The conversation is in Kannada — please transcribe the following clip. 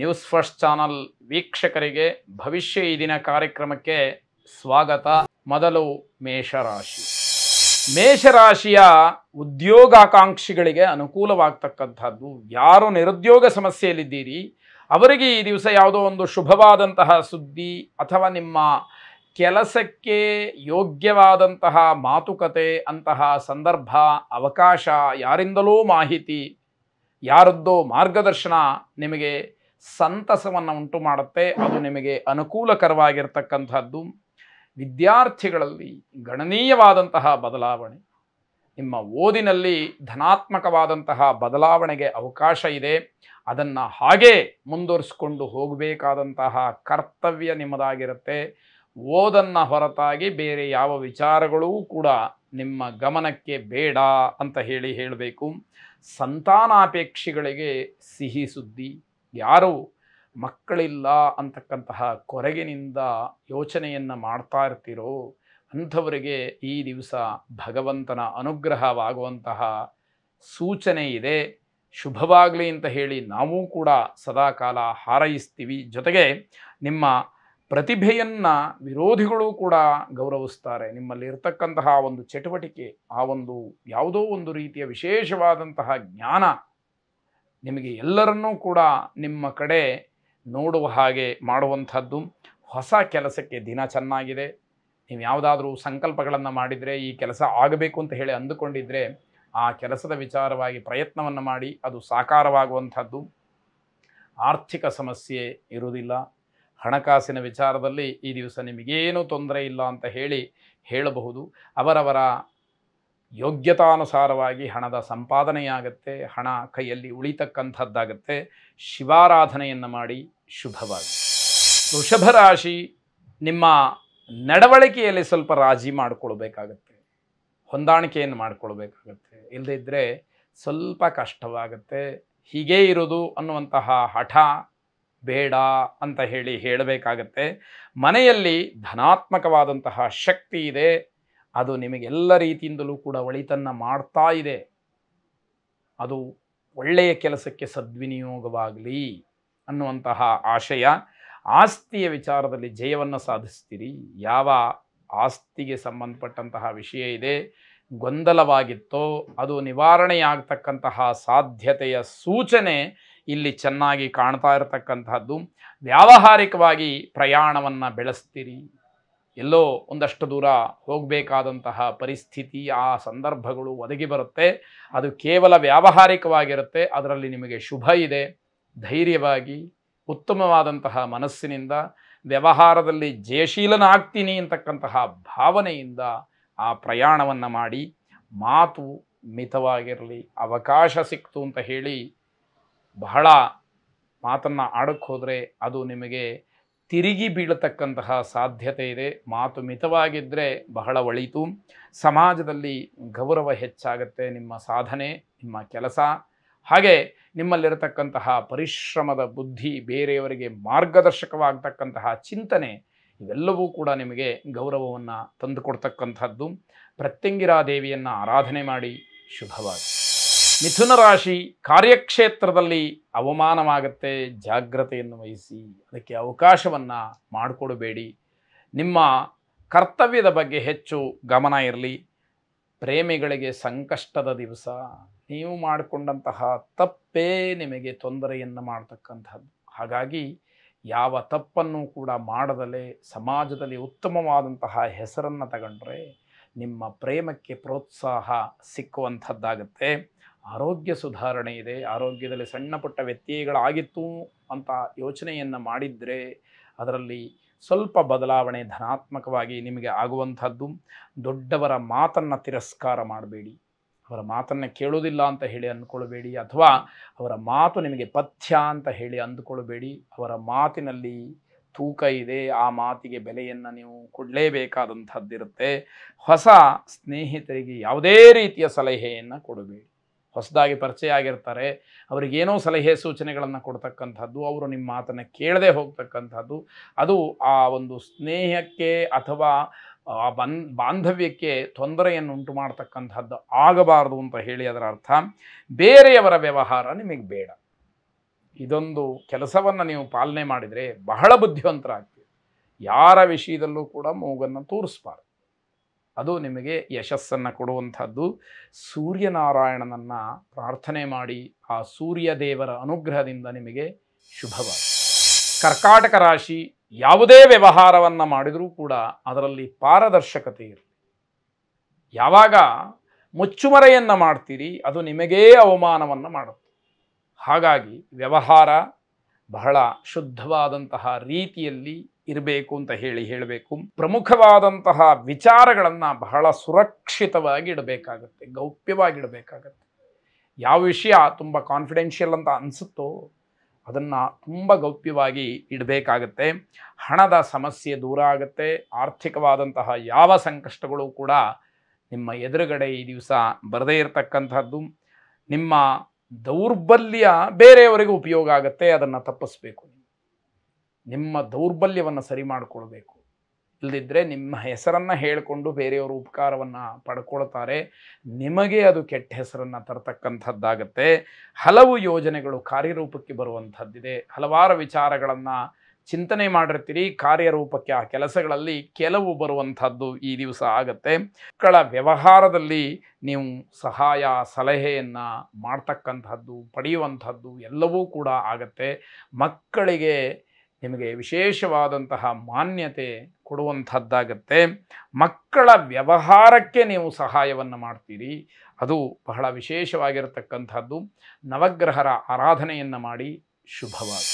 ನ್ಯೂಸ್ ಫಸ್ಟ್ ಚಾನಲ್ ವೀಕ್ಷಕರಿಗೆ ಭವಿಷ್ಯ ಈ ದಿನ ಕಾರ್ಯಕ್ರಮಕ್ಕೆ ಸ್ವಾಗತ ಮೊದಲು ಮೇಷರಾಶಿ ಮೇಷರಾಶಿಯ ಉದ್ಯೋಗಾಕಾಂಕ್ಷಿಗಳಿಗೆ ಅನುಕೂಲವಾಗ್ತಕ್ಕಂಥದ್ದು ಯಾರು ನಿರುದ್ಯೋಗ ಸಮಸ್ಯೆಯಲ್ಲಿದ್ದೀರಿ ಅವರಿಗೆ ಈ ದಿವಸ ಯಾವುದೋ ಒಂದು ಶುಭವಾದಂತಹ ಸುದ್ದಿ ಅಥವಾ ನಿಮ್ಮ ಕೆಲಸಕ್ಕೆ ಯೋಗ್ಯವಾದಂತಹ ಮಾತುಕತೆ ಅಂತಹ ಸಂದರ್ಭ ಅವಕಾಶ ಯಾರಿಂದಲೋ ಮಾಹಿತಿ ಯಾರದ್ದೋ ಮಾರ್ಗದರ್ಶನ ನಿಮಗೆ ಸಂತಸವನ್ನು ಉಂಟು ಮಾಡುತ್ತೆ ಅದು ನಿಮಗೆ ಅನುಕೂಲಕರವಾಗಿರ್ತಕ್ಕಂಥದ್ದು ವಿದ್ಯಾರ್ಥಿಗಳಲ್ಲಿ ಗಣನೀಯವಾದಂತಹ ಬದಲಾವಣೆ ನಿಮ್ಮ ಓದಿನಲ್ಲಿ ಧನಾತ್ಮಕವಾದಂತಹ ಬದಲಾವಣೆಗೆ ಅವಕಾಶ ಇದೆ ಅದನ್ನು ಹಾಗೇ ಮುಂದುವರಿಸಿಕೊಂಡು ಹೋಗಬೇಕಾದಂತಹ ಕರ್ತವ್ಯ ನಿಮ್ಮದಾಗಿರುತ್ತೆ ಓದನ್ನು ಹೊರತಾಗಿ ಬೇರೆ ಯಾವ ವಿಚಾರಗಳೂ ಕೂಡ ನಿಮ್ಮ ಗಮನಕ್ಕೆ ಬೇಡ ಅಂತ ಹೇಳಿ ಹೇಳಬೇಕು ಸಂತಾನಾಪೇಕ್ಷಿಗಳಿಗೆ ಸಿಹಿ ಸುದ್ದಿ ಯಾರು ಮಕ್ಕಳಿಲ್ಲ ಅಂತಕ್ಕಂತಹ ಕೊರಗಿನಿಂದ ಯೋಚನೆಯನ್ನು ಮಾಡ್ತಾ ಇರ್ತಿರೋ ಅಂಥವರಿಗೆ ಈ ದಿವಸ ಭಗವಂತನ ಅನುಗ್ರಹವಾಗುವಂತಹ ಸೂಚನೆ ಇದೆ ಶುಭವಾಗಲಿ ಅಂತ ಹೇಳಿ ನಾವೂ ಕೂಡ ಸದಾಕಾಲ ಹಾರೈಸ್ತೀವಿ ಜೊತೆಗೆ ನಿಮ್ಮ ಪ್ರತಿಭೆಯನ್ನು ವಿರೋಧಿಗಳು ಕೂಡ ಗೌರವಿಸ್ತಾರೆ ನಿಮ್ಮಲ್ಲಿ ಇರ್ತಕ್ಕಂತಹ ಒಂದು ಚಟುವಟಿಕೆ ಆ ಒಂದು ಯಾವುದೋ ಒಂದು ರೀತಿಯ ವಿಶೇಷವಾದಂತಹ ಜ್ಞಾನ ನಿಮಗೆ ಎಲ್ಲರನ್ನೂ ಕೂಡ ನಿಮ್ಮ ಕಡೆ ನೋಡುವ ಹಾಗೆ ಮಾಡುವಂಥದ್ದು ಹೊಸ ಕೆಲಸಕ್ಕೆ ದಿನ ಚೆನ್ನಾಗಿದೆ ನೀವು ಯಾವುದಾದ್ರೂ ಸಂಕಲ್ಪಗಳನ್ನು ಮಾಡಿದರೆ ಈ ಕೆಲಸ ಆಗಬೇಕು ಅಂತ ಹೇಳಿ ಅಂದುಕೊಂಡಿದ್ದರೆ ಆ ಕೆಲಸದ ವಿಚಾರವಾಗಿ ಪ್ರಯತ್ನವನ್ನು ಮಾಡಿ ಅದು ಸಾಕಾರವಾಗುವಂಥದ್ದು ಆರ್ಥಿಕ ಸಮಸ್ಯೆ ಇರುವುದಿಲ್ಲ ಹಣಕಾಸಿನ ವಿಚಾರದಲ್ಲಿ ಈ ದಿವಸ ನಿಮಗೇನೂ ತೊಂದರೆ ಇಲ್ಲ ಅಂತ ಹೇಳಿ ಹೇಳಬಹುದು ಅವರವರ ಯೋಗ್ಯತಾನುಸಾರವಾಗಿ ಹಣದ ಸಂಪಾದನೆಯಾಗತ್ತೆ ಹಣ ಕೈಯಲ್ಲಿ ಉಳಿತಕ್ಕಂಥದ್ದಾಗತ್ತೆ ಶಿವಾರಾಧನೆಯನ್ನು ಮಾಡಿ ಶುಭವಾಗಿ ವೃಷಭ ರಾಶಿ ನಿಮ್ಮ ನಡವಳಿಕೆಯಲ್ಲಿ ಸ್ವಲ್ಪ ರಾಜಿ ಮಾಡಿಕೊಳ್ಬೇಕಾಗತ್ತೆ ಹೊಂದಾಣಿಕೆಯನ್ನು ಮಾಡಿಕೊಳ್ಬೇಕಾಗತ್ತೆ ಇಲ್ಲದಿದ್ದರೆ ಸ್ವಲ್ಪ ಕಷ್ಟವಾಗುತ್ತೆ ಹೀಗೇ ಇರೋದು ಅನ್ನುವಂತಹ ಹಠ ಬೇಡ ಅಂತ ಹೇಳಿ ಹೇಳಬೇಕಾಗತ್ತೆ ಮನೆಯಲ್ಲಿ ಧನಾತ್ಮಕವಾದಂತಹ ಶಕ್ತಿ ಇದೆ ಅದು ನಿಮಗೆಲ್ಲ ರೀತಿಯಿಂದಲೂ ಕೂಡ ಒಳಿತನ್ನು ಮಾಡ್ತಾ ಇದೆ ಅದು ಒಳ್ಳೆಯ ಕೆಲಸಕ್ಕೆ ಸದ್ವಿನಿಯೋಗವಾಗಲಿ ಅನ್ನುವಂತಹ ಆಶಯ ಆಸ್ತಿಯ ವಿಚಾರದಲ್ಲಿ ಜಯವನ್ನು ಸಾಧಿಸ್ತೀರಿ ಯಾವ ಆಸ್ತಿಗೆ ಸಂಬಂಧಪಟ್ಟಂತಹ ವಿಷಯ ಇದೆ ಗೊಂದಲವಾಗಿತ್ತೋ ಅದು ನಿವಾರಣೆಯಾಗತಕ್ಕಂತಹ ಸಾಧ್ಯತೆಯ ಸೂಚನೆ ಇಲ್ಲಿ ಚೆನ್ನಾಗಿ ಕಾಣ್ತಾ ಇರತಕ್ಕಂತಹದ್ದು ವ್ಯಾವಹಾರಿಕವಾಗಿ ಪ್ರಯಾಣವನ್ನು ಬೆಳೆಸ್ತೀರಿ ಎಲ್ಲೋ ಒಂದಷ್ಟು ದೂರ ಹೋಗಬೇಕಾದಂತಹ ಪರಿಸ್ಥಿತಿ ಆ ಸಂದರ್ಭಗಳು ಒದಗಿ ಬರುತ್ತೆ ಅದು ಕೇವಲ ವ್ಯಾವಹಾರಿಕವಾಗಿರುತ್ತೆ ಅದರಲ್ಲಿ ನಿಮಗೆ ಶುಭ ಇದೆ ಧೈರ್ಯವಾಗಿ ಉತ್ತಮವಾದಂತಹ ಮನಸ್ಸಿನಿಂದ ವ್ಯವಹಾರದಲ್ಲಿ ಜಯಶೀಲನಾಗ್ತೀನಿ ಅಂತಕ್ಕಂತಹ ಭಾವನೆಯಿಂದ ಆ ಪ್ರಯಾಣವನ್ನು ಮಾಡಿ ಮಾತು ಮಿತವಾಗಿರಲಿ ಅವಕಾಶ ಸಿಕ್ತು ಅಂತ ಹೇಳಿ ಬಹಳ ಮಾತನ್ನು ಆಡಕ್ಕೆ ಹೋದರೆ ಅದು ನಿಮಗೆ ತಿರುಗಿ ಬೀಳತಕ್ಕಂತಹ ಸಾಧ್ಯತೆ ಇದೆ ಮಾತು ಮಿತವಾಗಿದ್ದರೆ ಬಹಳ ಒಳಿತು ಸಮಾಜದಲ್ಲಿ ಗೌರವ ಹೆಚ್ಚಾಗತ್ತೆ ನಿಮ್ಮ ಸಾಧನೆ ನಿಮ್ಮ ಕೆಲಸ ಹಾಗೆ ನಿಮ್ಮಲ್ಲಿರತಕ್ಕಂತಹ ಪರಿಶ್ರಮದ ಬುದ್ಧಿ ಬೇರೆಯವರಿಗೆ ಮಾರ್ಗದರ್ಶಕವಾಗತಕ್ಕಂತಹ ಚಿಂತನೆ ಇವೆಲ್ಲವೂ ಕೂಡ ನಿಮಗೆ ಗೌರವವನ್ನು ತಂದುಕೊಡ್ತಕ್ಕಂಥದ್ದು ಪ್ರತ್ಯಂಗಿರಾ ಆರಾಧನೆ ಮಾಡಿ ಶುಭವಾಗಿ ಮಿಥುನ ರಾಶಿ ಕಾರ್ಯಕ್ಷೇತ್ರದಲ್ಲಿ ಅವಮಾನವಾಗುತ್ತೆ ಜಾಗ್ರತೆಯನ್ನು ವಹಿಸಿ ಅದಕ್ಕೆ ಅವಕಾಶವನ್ನು ಮಾಡಿಕೊಡಬೇಡಿ ನಿಮ್ಮ ಕರ್ತವ್ಯದ ಬಗ್ಗೆ ಹೆಚ್ಚು ಗಮನ ಇರಲಿ ಪ್ರೇಮಿಗಳಿಗೆ ಸಂಕಷ್ಟದ ದಿವಸ ನೀವು ಮಾಡಿಕೊಂಡಂತಹ ತಪ್ಪೇ ನಿಮಗೆ ತೊಂದರೆಯನ್ನು ಮಾಡತಕ್ಕಂಥದ್ದು ಹಾಗಾಗಿ ಯಾವ ತಪ್ಪನ್ನು ಕೂಡ ಮಾಡದಲೇ ಸಮಾಜದಲ್ಲಿ ಉತ್ತಮವಾದಂತಹ ಹೆಸರನ್ನು ತಗೊಂಡ್ರೆ ನಿಮ್ಮ ಪ್ರೇಮಕ್ಕೆ ಪ್ರೋತ್ಸಾಹ ಸಿಕ್ಕುವಂಥದ್ದಾಗುತ್ತೆ ಆರೋಗ್ಯ ಸುಧಾರಣೆ ಇದೆ ಆರೋಗ್ಯದಲ್ಲಿ ಸಣ್ಣ ಪುಟ್ಟ ವ್ಯತ್ಯಯಗಳಾಗಿತ್ತು ಅಂತ ಯೋಚನೆಯನ್ನು ಮಾಡಿದರೆ ಅದರಲ್ಲಿ ಸ್ವಲ್ಪ ಬದಲಾವಣೆ ಧನಾತ್ಮಕವಾಗಿ ನಿಮಗೆ ಆಗುವಂಥದ್ದು ದೊಡ್ಡವರ ಮಾತನ್ನು ತಿರಸ್ಕಾರ ಮಾಡಬೇಡಿ ಅವರ ಮಾತನ್ನು ಕೇಳೋದಿಲ್ಲ ಅಂತ ಹೇಳಿ ಅಂದ್ಕೊಳ್ಬೇಡಿ ಅಥವಾ ಅವರ ಮಾತು ನಿಮಗೆ ಪಥ್ಯ ಅಂತ ಹೇಳಿ ಅಂದುಕೊಳ್ಬೇಡಿ ಅವರ ಮಾತಿನಲ್ಲಿ ತೂಕ ಇದೆ ಆ ಮಾತಿಗೆ ಬೆಲೆಯನ್ನು ನೀವು ಕೊಡಲೇಬೇಕಾದಂಥದ್ದಿರುತ್ತೆ ಹೊಸ ಸ್ನೇಹಿತರಿಗೆ ಯಾವುದೇ ರೀತಿಯ ಸಲಹೆಯನ್ನು ಕೊಡಬೇಡಿ ಹೊಸದಾಗಿ ಪರಿಚಯ ಆಗಿರ್ತಾರೆ ಅವರಿಗೇನೋ ಸಲಹೆ ಸೂಚನೆಗಳನ್ನು ಕೊಡ್ತಕ್ಕಂಥದ್ದು ಅವರು ನಿಮ್ಮ ಮಾತನ್ನು ಕೇಳದೆ ಹೋಗ್ತಕ್ಕಂಥದ್ದು ಅದು ಆ ಒಂದು ಸ್ನೇಹಕ್ಕೆ ಅಥವಾ ಆ ಬನ್ ಬಾಂಧವ್ಯಕ್ಕೆ ತೊಂದರೆಯನ್ನು ಉಂಟು ಮಾಡ್ತಕ್ಕಂಥದ್ದು ಆಗಬಾರದು ಅಂತ ಹೇಳಿ ಅದರ ಅರ್ಥ ಬೇರೆಯವರ ವ್ಯವಹಾರ ನಿಮಗೆ ಬೇಡ ಇದೊಂದು ಕೆಲಸವನ್ನು ನೀವು ಪಾಲನೆ ಮಾಡಿದರೆ ಬಹಳ ಬುದ್ಧಿವಂತರಾಗ್ತೀವಿ ಯಾರ ವಿಷಯದಲ್ಲೂ ಕೂಡ ಮೂಗನ್ನು ತೋರಿಸ್ಬಾರ್ದು ಅದು ನಿಮಗೆ ಯಶಸ್ಸನ್ನು ಕೊಡುವಂಥದ್ದು ಸೂರ್ಯನಾರಾಯಣನನ್ನು ಪ್ರಾರ್ಥನೆ ಮಾಡಿ ಆ ಸೂರ್ಯ ದೇವರ ಅನುಗ್ರಹದಿಂದ ನಿಮಗೆ ಶುಭವಾಗಿದೆ ಕರ್ಕಾಟಕ ರಾಶಿ ಯಾವುದೇ ವ್ಯವಹಾರವನ್ನು ಮಾಡಿದರೂ ಕೂಡ ಅದರಲ್ಲಿ ಪಾರದರ್ಶಕತೆ ಇರಲಿ ಯಾವಾಗ ಮುಚ್ಚುಮರೆಯನ್ನು ಮಾಡ್ತೀರಿ ಅದು ನಿಮಗೇ ಅವಮಾನವನ್ನು ಮಾಡುತ್ತೆ ಹಾಗಾಗಿ ವ್ಯವಹಾರ ಬಹಳ ಶುದ್ಧವಾದಂತಹ ರೀತಿಯಲ್ಲಿ ಇರಬೇಕು ಅಂತ ಹೇಳಿ ಹೇಳಬೇಕು ಪ್ರಮುಖವಾದಂತಹ ವಿಚಾರಗಳನ್ನು ಬಹಳ ಸುರಕ್ಷಿತವಾಗಿ ಇಡಬೇಕಾಗತ್ತೆ ಗೌಪ್ಯವಾಗಿಡಬೇಕಾಗತ್ತೆ ಯಾವ ವಿಷಯ ತುಂಬ ಕಾನ್ಫಿಡೆನ್ಷಿಯಲ್ ಅಂತ ಅನಿಸುತ್ತೋ ಅದನ್ನು ತುಂಬ ಗೌಪ್ಯವಾಗಿ ಇಡಬೇಕಾಗತ್ತೆ ಹಣದ ಸಮಸ್ಯೆ ದೂರ ಆಗುತ್ತೆ ಆರ್ಥಿಕವಾದಂತಹ ಯಾವ ಸಂಕಷ್ಟಗಳು ಕೂಡ ನಿಮ್ಮ ಎದುರುಗಡೆ ಈ ದಿವಸ ಬರದೇ ಇರತಕ್ಕಂಥದ್ದು ನಿಮ್ಮ ದೌರ್ಬಲ್ಯ ಬೇರೆಯವರಿಗೆ ಉಪಯೋಗ ಆಗುತ್ತೆ ಅದನ್ನು ತಪ್ಪಿಸ್ಬೇಕು ನಿಮ್ಮ ದೌರ್ಬಲ್ಯವನ್ನು ಸರಿ ಮಾಡಿಕೊಳ್ಬೇಕು ಇಲ್ಲದಿದ್ದರೆ ನಿಮ್ಮ ಹೆಸರನ್ನು ಹೇಳಿಕೊಂಡು ಬೇರೆಯವರು ಉಪಕಾರವನ್ನು ಪಡ್ಕೊಳ್ತಾರೆ ನಿಮಗೆ ಅದು ಕೆಟ್ಟ ಹೆಸರನ್ನು ತರತಕ್ಕಂಥದ್ದಾಗತ್ತೆ ಹಲವು ಯೋಜನೆಗಳು ಕಾರ್ಯರೂಪಕ್ಕೆ ಬರುವಂಥದ್ದಿದೆ ಹಲವಾರು ವಿಚಾರಗಳನ್ನು ಚಿಂತನೆ ಮಾಡಿರ್ತೀರಿ ಕಾರ್ಯರೂಪಕ್ಕೆ ಆ ಕೆಲಸಗಳಲ್ಲಿ ಕೆಲವು ಬರುವಂಥದ್ದು ಈ ದಿವಸ ಆಗತ್ತೆ ಮಕ್ಕಳ ವ್ಯವಹಾರದಲ್ಲಿ ನೀವು ಸಹಾಯ ಸಲಹೆಯನ್ನು ಮಾಡ್ತಕ್ಕಂಥದ್ದು ಪಡೆಯುವಂಥದ್ದು ಎಲ್ಲವೂ ಕೂಡ ಆಗತ್ತೆ ಮಕ್ಕಳಿಗೆ ನಿಮಗೆ ವಿಶೇಷವಾದಂತಹ ಮಾನ್ಯತೆ ಕೊಡುವಂಥದ್ದಾಗತ್ತೆ ಮಕ್ಕಳ ವ್ಯವಹಾರಕ್ಕೆ ನೀವು ಸಹಾಯವನ್ನು ಮಾಡ್ತೀರಿ ಅದು ಬಹಳ ವಿಶೇಷವಾಗಿರತಕ್ಕಂಥದ್ದು ನವಗ್ರಹರ ಆರಾಧನೆಯನ್ನು ಮಾಡಿ ಶುಭವಾದ